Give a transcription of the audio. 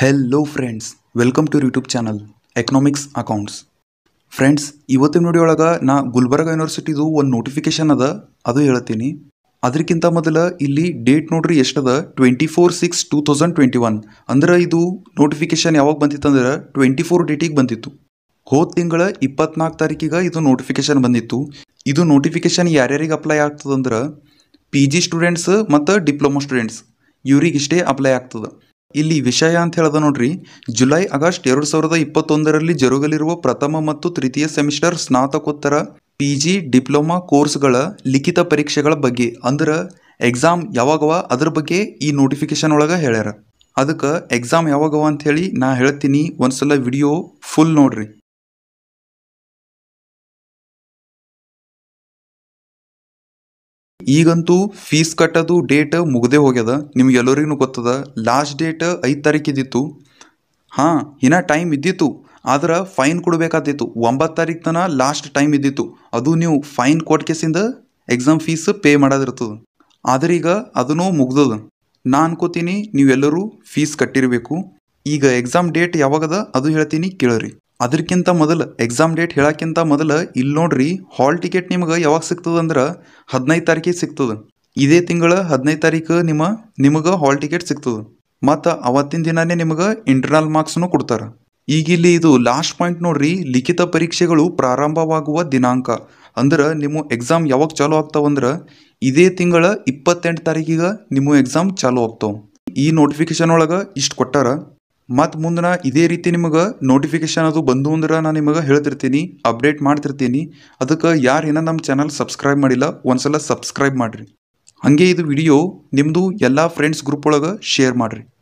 hello friends welcome to YouTube channel economics accounts friends ಇವತ್ತಿನ ನೋಡಿ ಒಳಗೆ ನಾ ಗುಲ್ಬರ್ಗ ಯೂನಿವರ್ಸಿಟಿದು ಒಂದು ನೋಟಿಫಿಕೇಶನ್ ಅದ ಅದು ಹೇಳ್ತೀನಿ ಅದಕ್ಕಿಂತ ಮೊದಲು ಇಲ್ಲಿ ಡೇಟ್ ನೋಡ್ರಿ ಎಷ್ಟದ twenty four six two thousand twenty one ಅಂದ್ರೆ ಇದು ನೋಟಿಫಿಕೇಶನ್ ಯಾವಾಗ ಬಂದಿತ್ತು ಅಂದ್ರೆ ಟ್ವೆಂಟಿ ಫೋರ್ ಡೇಟಿಗೆ ಬಂದಿತ್ತು ಹೋದ ತಿಂಗಳ ಇಪ್ಪತ್ನಾಲ್ಕು ತಾರೀಕಿಗೆ ಇದು ನೋಟಿಫಿಕೇಶನ್ ಬಂದಿತ್ತು ಇದು ನೋಟಿಫಿಕೇಶನ್ ಯಾರ್ಯಾರಿಗೆ ಅಪ್ಲೈ ಆಗ್ತದಂದ್ರೆ ಪಿ ಜಿ ಸ್ಟೂಡೆಂಟ್ಸ್ ಮತ್ತು ಡಿಪ್ಲೊಮಾ ಸ್ಟೂಡೆಂಟ್ಸ್ ಇವ್ರಿಗಿಷ್ಟೇ ಅಪ್ಲೈ ಆಗ್ತದೆ ಇಲ್ಲಿ ವಿಷಯ ಅಂತ ಹೇಳದ ನೋಡ್ರಿ ಜುಲೈ ಆಗಸ್ಟ್ ಎರಡು ಸಾವಿರದ ಇಪ್ಪತ್ತೊಂದರಲ್ಲಿ ಜರುಗಲಿರುವ ಪ್ರಥಮ ಮತ್ತು ತೃತೀಯ ಸೆಮಿಸ್ಟರ್ ಸ್ನಾತಕೋತ್ತರ ಪಿ ಜಿ ಡಿಪ್ಲೊಮಾ ಕೋರ್ಸ್ಗಳ ಲಿಖಿತ ಪರೀಕ್ಷೆಗಳ ಬಗ್ಗೆ ಅಂದ್ರೆ ಎಕ್ಸಾಮ್ ಯಾವಾಗವ ಅದ್ರ ಬಗ್ಗೆ ಈ ನೋಟಿಫಿಕೇಶನ್ ಒಳಗೆ ಹೇಳ್ಯಾರ ಅದಕ್ಕೆ ಎಕ್ಸಾಮ್ ಯಾವಾಗವ ಹೇಳಿ ನಾ ಹೇಳ್ತೀನಿ ಒಂದ್ಸಲ ವಿಡಿಯೋ ಫುಲ್ ನೋಡ್ರಿ ಈಗಂತೂ ಫೀಸ್ ಕಟ್ಟೋದು ಡೇಟ್ ಮುಗ್ದೇ ಹೋಗ್ಯದ ನಿಮ್ಗೆಲ್ಲರಿಗೂ ಗೊತ್ತದ ಲಾಸ್ಟ್ ಡೇಟ್ ಐದು ತಾರೀಕಿದ್ದಿತ್ತು ಹಾಂ ಇನ್ನ ಟೈಮ್ ಇದ್ದಿತ್ತು ಆದ್ರೆ ಫೈನ್ ಕೊಡಬೇಕಾದಿತ್ತು ಒಂಬತ್ತು ತಾರೀಕು ತನಕ ಲಾಸ್ಟ್ ಟೈಮ್ ಇದ್ದಿತ್ತು ಅದು ನೀವು ಫೈನ್ ಕೇಸಿಂದ ಎಕ್ಸಾಮ್ ಫೀಸ್ ಪೇ ಮಾಡೋದಿರ್ತದೆ ಆದ್ರೆ ಈಗ ಅದನ್ನು ಮುಗ್ದದ ನಾನು ಅನ್ಕೋತೀನಿ ನೀವೆಲ್ಲರೂ ಫೀಸ್ ಕಟ್ಟಿರಬೇಕು ಈಗ ಎಕ್ಸಾಮ್ ಡೇಟ್ ಯಾವಾಗದ ಅದು ಹೇಳ್ತೀನಿ ಕೇಳ್ರಿ ಅದಕ್ಕಿಂತ ಮೊದಲು ಎಕ್ಸಾಮ್ ಡೇಟ್ ಹೇಳೋಕ್ಕಿಂತ ಮೊದಲು ಇಲ್ಲಿ ನೋಡ್ರಿ ಹಾಲ್ ಟಿಕೆಟ್ ನಿಮ್ಗೆ ಯಾವಾಗ ಸಿಗ್ತದಂದ್ರೆ ಹದಿನೈದು ತಾರೀಕಿಗೆ ಸಿಗ್ತದೆ ಇದೇ ತಿಂಗಳ ಹದಿನೈದು ತಾರೀಕು ನಿಮ್ಮ ನಿಮಗೆ ಹಾಲ್ ಟಿಕೆಟ್ ಸಿಗ್ತದೆ ಮತ್ತು ಅವತ್ತಿನ ದಿನನೇ ನಿಮಗೆ ಇಂಟರ್ನಲ್ ಮಾರ್ಕ್ಸ್ನು ಕೊಡ್ತಾರೆ ಈಗ ಇಲ್ಲಿ ಇದು ಲಾಸ್ಟ್ ಪಾಯಿಂಟ್ ನೋಡ್ರಿ ಲಿಖಿತ ಪರೀಕ್ಷೆಗಳು ಪ್ರಾರಂಭವಾಗುವ ದಿನಾಂಕ ಅಂದ್ರೆ ನಿಮ್ಮ ಎಕ್ಸಾಮ್ ಯಾವಾಗ ಚಾಲೂ ಆಗ್ತಾವಂದ್ರೆ ಇದೇ ತಿಂಗಳ ಇಪ್ಪತ್ತೆಂಟು ತಾರೀಕಿಗೆ ನಿಮ್ಮ ಎಕ್ಸಾಮ್ ಚಾಲು ಆಗ್ತಾವೆ ಈ ನೋಟಿಫಿಕೇಶನ್ ಒಳಗೆ ಇಷ್ಟು ಕೊಟ್ಟಾರ ಮತ್ತು ಮುಂದಿನ ಇದೇ ರೀತಿ ನಿಮಗೆ ನೋಟಿಫಿಕೇಶನ್ ಅದು ಬಂದು ಅಂದ್ರೆ ನಾನು ನಿಮಗೆ ಹೇಳ್ತಿರ್ತೀನಿ ಅಪ್ಡೇಟ್ ಮಾಡ್ತಿರ್ತೀನಿ ಅದಕ್ಕೆ ಯಾರು ಏನೋ ನಮ್ಮ ಚಾನಲ್ ಸಬ್ಸ್ಕ್ರೈಬ್ ಮಾಡಿಲ್ಲ ಒಂದ್ಸಲ ಸಬ್ಸ್ಕ್ರೈಬ್ ಮಾಡಿರಿ ಹಾಗೆ ಇದು ವಿಡಿಯೋ ನಿಮ್ಮದು ಎಲ್ಲ ಫ್ರೆಂಡ್ಸ್ ಗ್ರೂಪ್ ಒಳಗೆ ಶೇರ್ ಮಾಡಿರಿ